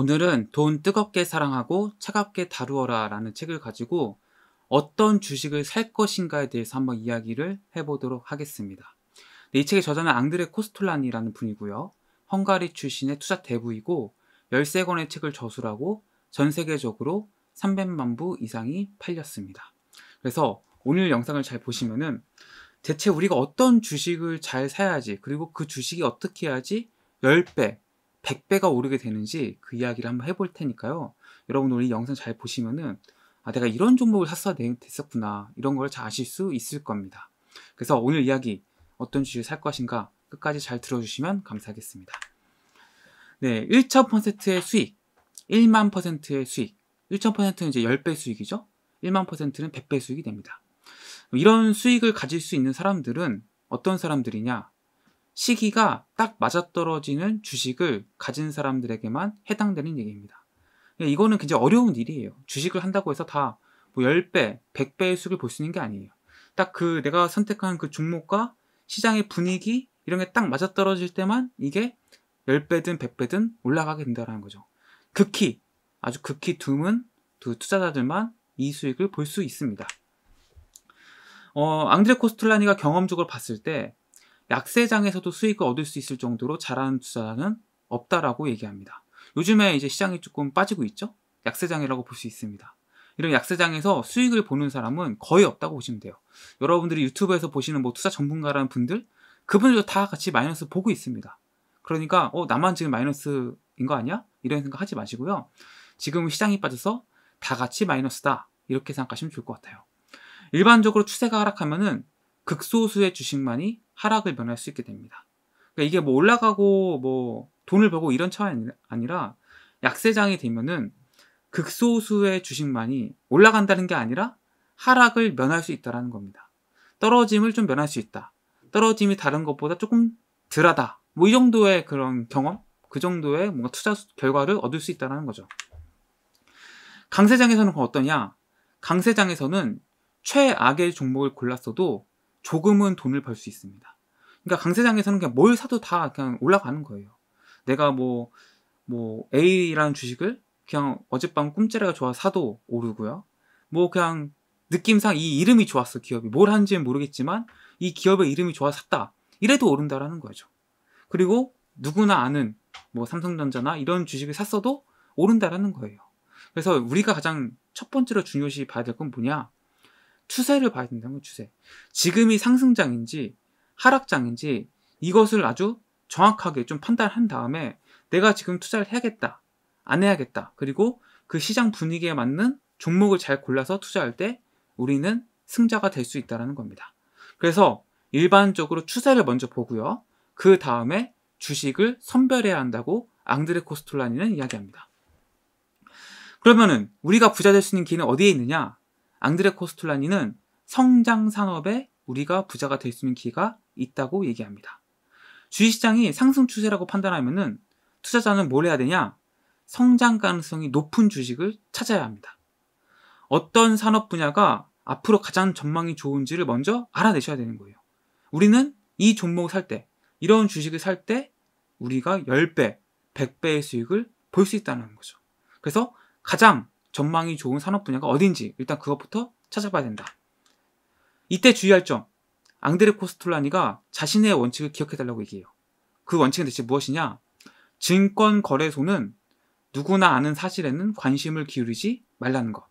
오늘은 돈 뜨겁게 사랑하고 차갑게 다루어라 라는 책을 가지고 어떤 주식을 살 것인가에 대해서 한번 이야기를 해보도록 하겠습니다. 네, 이 책의 저자는 앙드레 코스톨란이라는 분이고요. 헝가리 출신의 투자 대부이고 13권의 책을 저술하고 전 세계적으로 300만 부 이상이 팔렸습니다. 그래서 오늘 영상을 잘 보시면은 대체 우리가 어떤 주식을 잘 사야지 그리고 그 주식이 어떻게 해야지 10배, 100배가 오르게 되는지 그 이야기를 한번 해볼 테니까요. 여러분 오늘 이 영상 잘 보시면은 아, 내가 이런 종목을 샀어야 됐었구나. 이런 걸 잘 아실 수 있을 겁니다. 그래서 오늘 이야기 어떤 주식을 살 것인가 끝까지 잘 들어주시면 감사하겠습니다. 네, 1,000%의 수익, 1만 퍼센트의 수익, 1,000%는 이제 10배 수익이죠. 1만 퍼센트는 100배 수익이 됩니다. 이런 수익을 가질 수 있는 사람들은 어떤 사람들이냐? 시기가 딱 맞아떨어지는 주식을 가진 사람들에게만 해당되는 얘기입니다. 그러니까 이거는 굉장히 어려운 일이에요. 주식을 한다고 해서 다뭐 10배, 100배의 수익을 볼 수 있는 게 아니에요. 딱 그 내가 선택한 그 종목과 시장의 분위기 이런 게 딱 맞아떨어질 때만 이게 10배든 100배든 올라가게 된다는 거죠. 극히 아주 극히 드문 두 투자자들만 이 수익을 볼 수 있습니다. 어, 앙드레 코스툴라니가 경험적으로 봤을 때 약세장에서도 수익을 얻을 수 있을 정도로 잘하는 투자자는 없다라고 얘기합니다. 요즘에 이제 시장이 조금 빠지고 있죠? 약세장이라고 볼 수 있습니다. 이런 약세장에서 수익을 보는 사람은 거의 없다고 보시면 돼요. 여러분들이 유튜브에서 보시는 뭐 투자 전문가라는 분들, 그분들도 다 같이 마이너스 보고 있습니다. 그러니까, 어, 나만 지금 마이너스인 거 아니야? 이런 생각 하지 마시고요. 지금 시장이 빠져서 다 같이 마이너스다. 이렇게 생각하시면 좋을 것 같아요. 일반적으로 추세가 하락하면은 극소수의 주식만이 하락을 면할 수 있게 됩니다. 그러니까 이게 뭐 올라가고 뭐 돈을 벌고 이런 차원이 아니라 약세장이 되면은 극소수의 주식만이 올라간다는 게 아니라 하락을 면할 수 있다라는 겁니다. 떨어짐을 좀 면할 수 있다. 떨어짐이 다른 것보다 조금 덜하다. 뭐 이 정도의 그런 경험, 그 정도의 뭔가 투자 결과를 얻을 수 있다는 거죠. 강세장에서는 그럼 어떠냐? 강세장에서는 최악의 종목을 골랐어도 조금은 돈을 벌 수 있습니다. 그러니까 강세장에서는 그냥 뭘 사도 다 그냥 올라가는 거예요. 내가 뭐, 뭐, A라는 주식을 그냥 어젯밤 꿈자리가 좋아 사도 오르고요. 뭐 그냥 느낌상 이 이름이 좋았어, 기업이. 뭘 하는지는 모르겠지만 이 기업의 이름이 좋아 샀다. 이래도 오른다라는 거죠. 그리고 누구나 아는 뭐 삼성전자나 이런 주식을 샀어도 오른다라는 거예요. 그래서 우리가 가장 첫 번째로 중요시 봐야 될 건 뭐냐? 추세를 봐야 된다는 추세. 지금이 상승장인지 하락장인지 이것을 아주 정확하게 좀 판단한 다음에 내가 지금 투자를 해야겠다. 안 해야겠다. 그리고 그 시장 분위기에 맞는 종목을 잘 골라서 투자할 때 우리는 승자가 될 수 있다는 겁니다. 그래서 일반적으로 추세를 먼저 보고요. 그 다음에 주식을 선별해야 한다고 앙드레 코스톨라니는 이야기합니다. 그러면은 우리가 부자 될 수 있는 길은 어디에 있느냐? 앙드레 코스툴라니는 성장 산업에 우리가 부자가 될 수 있는 기회가 있다고 얘기합니다. 주식시장이 상승 추세라고 판단하면 투자자는 뭘 해야 되냐? 성장 가능성이 높은 주식을 찾아야 합니다. 어떤 산업 분야가 앞으로 가장 전망이 좋은지를 먼저 알아내셔야 되는 거예요. 우리는 이 종목을 살 때, 이런 주식을 살 때 우리가 10배, 100배의 수익을 볼 수 있다는 거죠. 그래서 가장 전망이 좋은 산업 분야가 어딘지 일단 그것부터 찾아봐야 된다. 이때 주의할 점. 앙드레 코스톨라니가 자신의 원칙을 기억해달라고 얘기해요. 그 원칙은 대체 무엇이냐? 증권 거래소는 누구나 아는 사실에는 관심을 기울이지 말라는 것.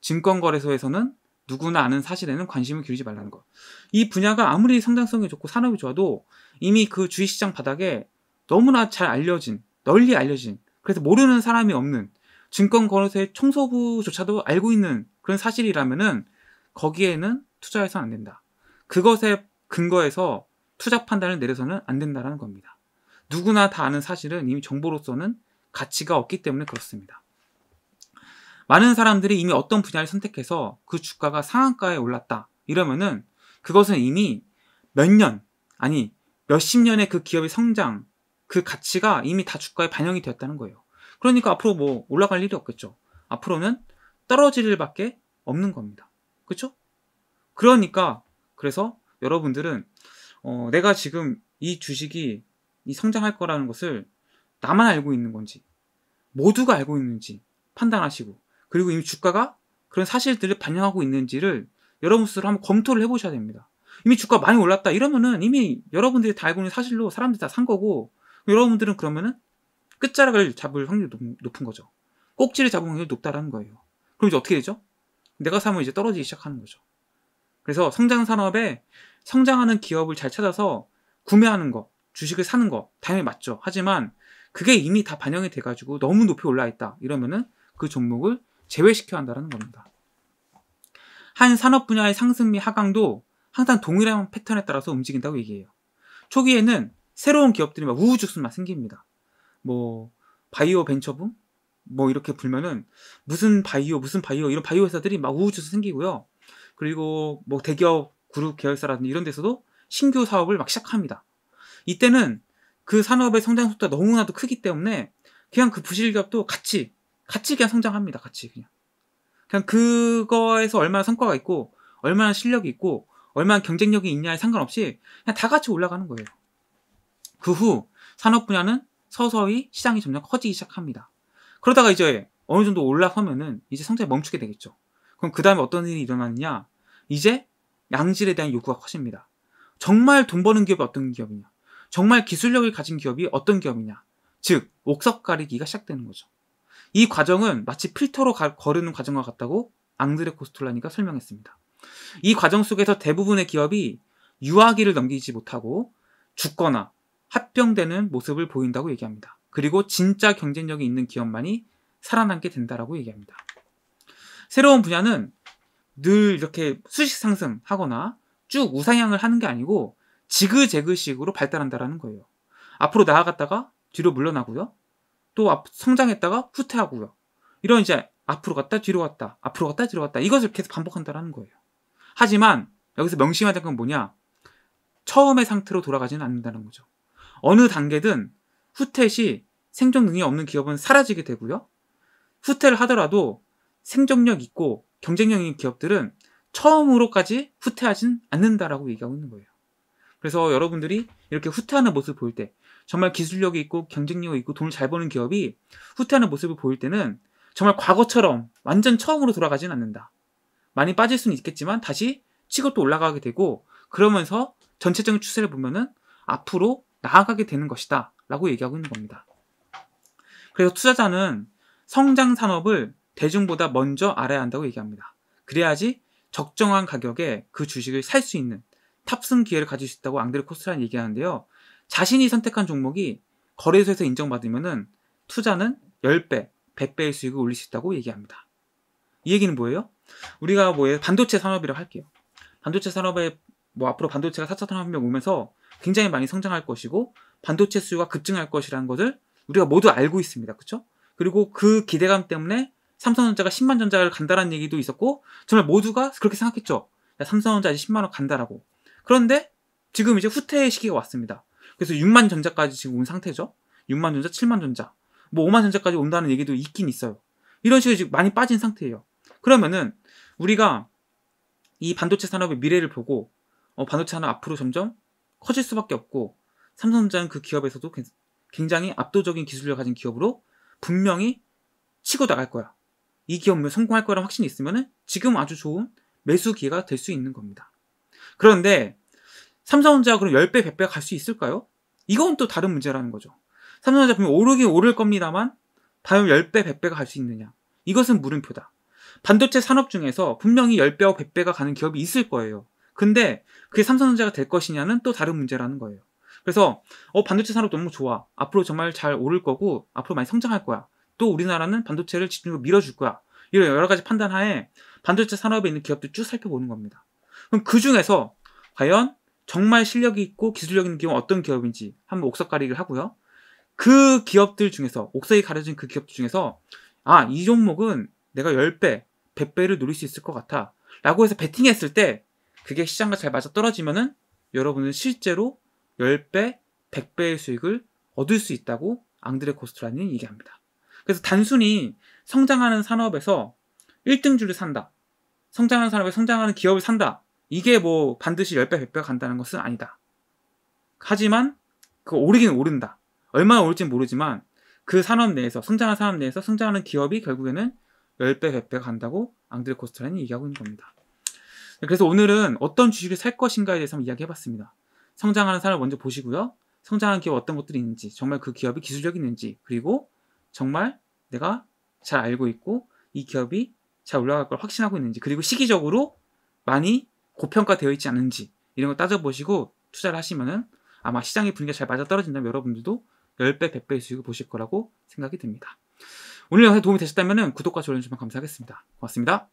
증권 거래소에서는 누구나 아는 사실에는 관심을 기울이지 말라는 것. 이 분야가 아무리 성장성이 좋고 산업이 좋아도 이미 그 주식시장 바닥에 너무나 잘 알려진, 널리 알려진, 그래서 모르는 사람이 없는 증권거래소의 총서부조차도 알고 있는 그런 사실이라면은 거기에는 투자해서는 안 된다. 그것에 근거해서 투자 판단을 내려서는 안 된다라는 겁니다. 누구나 다 아는 사실은 이미 정보로서는 가치가 없기 때문에 그렇습니다. 많은 사람들이 이미 어떤 분야를 선택해서 그 주가가 상한가에 올랐다. 이러면은 그것은 이미 몇 년, 아니, 몇십 년의 그 기업의 성장, 그 가치가 이미 다 주가에 반영이 되었다는 거예요. 그러니까 앞으로 뭐 올라갈 일이 없겠죠. 앞으로는 떨어질 일밖에 없는 겁니다. 그렇죠? 그러니까 그래서 여러분들은 어, 내가 지금 이 주식이 이 성장할 거라는 것을 나만 알고 있는 건지 모두가 알고 있는지 판단하시고 그리고 이미 주가가 그런 사실들을 반영하고 있는지를 여러분 스스로 한번 검토를 해보셔야 됩니다. 이미 주가 많이 올랐다 이러면은 이미 여러분들이 다 알고 있는 사실로 사람들이 다 산 거고 여러분들은 그러면은 끝자락을 잡을 확률이 높, 은 거죠. 꼭지를 잡을 확률이 높다라는 거예요. 그럼 이제 어떻게 되죠? 내가 사면 이제 떨어지기 시작하는 거죠. 그래서 성장 산업에 성장하는 기업을 잘 찾아서 구매하는 거, 주식을 사는 거 당연히 맞죠. 하지만 그게 이미 다 반영이 돼가지고 너무 높이 올라 있다 이러면은 그 종목을 제외시켜야 한다는 겁니다. 한 산업 분야의 상승 및 하강도 항상 동일한 패턴에 따라서 움직인다고 얘기해요. 초기에는 새로운 기업들이 막 우후죽순 막 생깁니다. 뭐 바이오 벤처붐 뭐 이렇게 불면은 무슨 바이오 무슨 바이오 이런 바이오 회사들이 막 우후죽순 생기고요. 그리고 뭐 대기업 그룹 계열사라든지 이런 데서도 신규 사업을 막 시작합니다. 이때는 그 산업의 성장 속도가 너무나도 크기 때문에 그냥 그 부실기업도 같이 같이 그냥 성장합니다. 같이 그냥 그냥 그거에서 얼마나 성과가 있고 얼마나 실력이 있고 얼마나 경쟁력이 있냐에 상관없이 그냥 다 같이 올라가는 거예요. 그 후 산업 분야는 서서히 시장이 점점 커지기 시작합니다. 그러다가 이제 어느 정도 올라서면은 이제 성장이 멈추게 되겠죠. 그럼 그 다음에 어떤 일이 일어나느냐? 이제 양질에 대한 요구가 커집니다. 정말 돈 버는 기업이 어떤 기업이냐? 정말 기술력을 가진 기업이 어떤 기업이냐? 즉, 옥석 가리기가 시작되는 거죠. 이 과정은 마치 필터로 가, 거르는 과정과 같다고 앙드레 코스톨라니가 설명했습니다. 이 과정 속에서 대부분의 기업이 유아기를 넘기지 못하고 죽거나 합병되는 모습을 보인다고 얘기합니다. 그리고 진짜 경쟁력이 있는 기업만이 살아남게 된다라고 얘기합니다. 새로운 분야는 늘 이렇게 수식 상승하거나 쭉 우상향을 하는 게 아니고 지그재그식으로 발달한다라는 거예요. 앞으로 나아갔다가 뒤로 물러나고요. 또 성장했다가 후퇴하고요. 이런 이제 앞으로 갔다 뒤로 갔다 앞으로 갔다 뒤로 갔다 이것을 계속 반복한다라는 거예요. 하지만 여기서 명심해야될 건 뭐냐? 처음의 상태로 돌아가지는 않는다는 거죠. 어느 단계든 후퇴시 생존 능력이 없는 기업은 사라지게 되고요. 후퇴를 하더라도 생존력 있고 경쟁력 있는 기업들은 처음으로까지 후퇴하진 않는다라고 얘기하고 있는 거예요. 그래서 여러분들이 이렇게 후퇴하는 모습을 보일 때 정말 기술력이 있고 경쟁력이 있고 돈을 잘 버는 기업이 후퇴하는 모습을 보일 때는 정말 과거처럼 완전 처음으로 돌아가진 않는다. 많이 빠질 수는 있겠지만 다시 치고 또 올라가게 되고 그러면서 전체적인 추세를 보면은 앞으로 나아가게 되는 것이다 라고 얘기하고 있는 겁니다. 그래서 투자자는 성장 산업을 대중보다 먼저 알아야 한다고 얘기합니다. 그래야지 적정한 가격에 그 주식을 살 수 있는 탑승 기회를 가질 수 있다고 앙드레 코스라는 얘기하는데요. 자신이 선택한 종목이 거래소에서 인정받으면 투자는 10배, 100배의 수익을 올릴 수 있다고 얘기합니다. 이 얘기는 뭐예요? 우리가 뭐 반도체 산업이라고 할게요. 반도체 산업에 뭐 앞으로 반도체가 4차 산업혁명 오면서 굉장히 많이 성장할 것이고 반도체 수요가 급증할 것이라는 것을 우리가 모두 알고 있습니다. 그렇죠? 그리고 그 기대감 때문에 삼성전자가 10만 전자를 간다라는 얘기도 있었고 정말 모두가 그렇게 생각했죠. 야, 삼성전자 아직 10만 원 간다라고. 그런데 지금 이제 후퇴의 시기가 왔습니다. 그래서 6만 전자까지 지금 온 상태죠. 6만 전자, 7만 전자, 뭐 5만 전자까지 온다는 얘기도 있긴 있어요. 이런 식으로 지금 많이 빠진 상태예요. 그러면은 우리가 이 반도체 산업의 미래를 보고 어, 반도체 산업 앞으로 점점 커질 수밖에 없고 삼성전자는 그 기업에서도 굉장히 압도적인 기술력을 가진 기업으로 분명히 치고 나갈 거야. 이 기업은 뭐 성공할 거라는 확신이 있으면 지금 아주 좋은 매수 기회가 될 수 있는 겁니다. 그런데 삼성전자 그럼 10배, 100배 갈 수 있을까요? 이건 또 다른 문제라는 거죠. 삼성전자 분명 오르긴 오를 겁니다만 다음 10배, 100배가 갈 수 있느냐? 이것은 물음표다. 반도체 산업 중에서 분명히 10배와 100배가 가는 기업이 있을 거예요. 근데 그게 삼성전자가 될 것이냐는 또 다른 문제라는 거예요. 그래서 어 반도체 산업 너무 좋아. 앞으로 정말 잘 오를 거고 앞으로 많이 성장할 거야. 또 우리나라는 반도체를 집중적으로 밀어줄 거야. 이런 여러 가지 판단하에 반도체 산업에 있는 기업들 쭉 살펴보는 겁니다. 그럼 그 중에서 과연 정말 실력이 있고 기술력 있는 기업은 어떤 기업인지 한번 옥석 가리기를 하고요. 그 기업들 중에서 옥석이 가려진 그 기업들 중에서 아 이 종목은 내가 10배, 100배를 누릴 수 있을 것 같아 라고 해서 베팅했을 때 그게 시장과 잘 맞아 떨어지면은 여러분은 실제로 10배, 100배의 수익을 얻을 수 있다고 앙드레 코스트라는 얘기합니다. 그래서 단순히 성장하는 산업에서 1등주를 산다. 성장하는 산업에 성장하는 기업을 산다. 이게 뭐 반드시 10배, 1 0 0배 간다는 것은 아니다. 하지만 그 오르기는 오른다. 얼마나 오를진 모르지만 그 산업 내에서 성장하는 산업 내에서 성장하는 기업이 결국에는 10배, 1 0 0배 간다고 앙드레 코스트라는 얘기하고 있는 겁니다. 그래서 오늘은 어떤 주식을 살 것인가에 대해서 한번 이야기해봤습니다. 성장하는 사람을 먼저 보시고요. 성장하는 기업 어떤 것들이 있는지, 정말 그 기업이 기술적이 있는지, 그리고 정말 내가 잘 알고 있고 이 기업이 잘 올라갈 걸 확신하고 있는지, 그리고 시기적으로 많이 고평가되어 있지 않은지 이런 걸 따져보시고 투자를 하시면은 아마 시장의 분위기가 잘 맞아 떨어진다면 여러분들도 10배, 100배의 수익을 보실 거라고 생각이 듭니다. 오늘 영상 도움이 되셨다면 구독과 좋아요 주시 감사하겠습니다. 고맙습니다.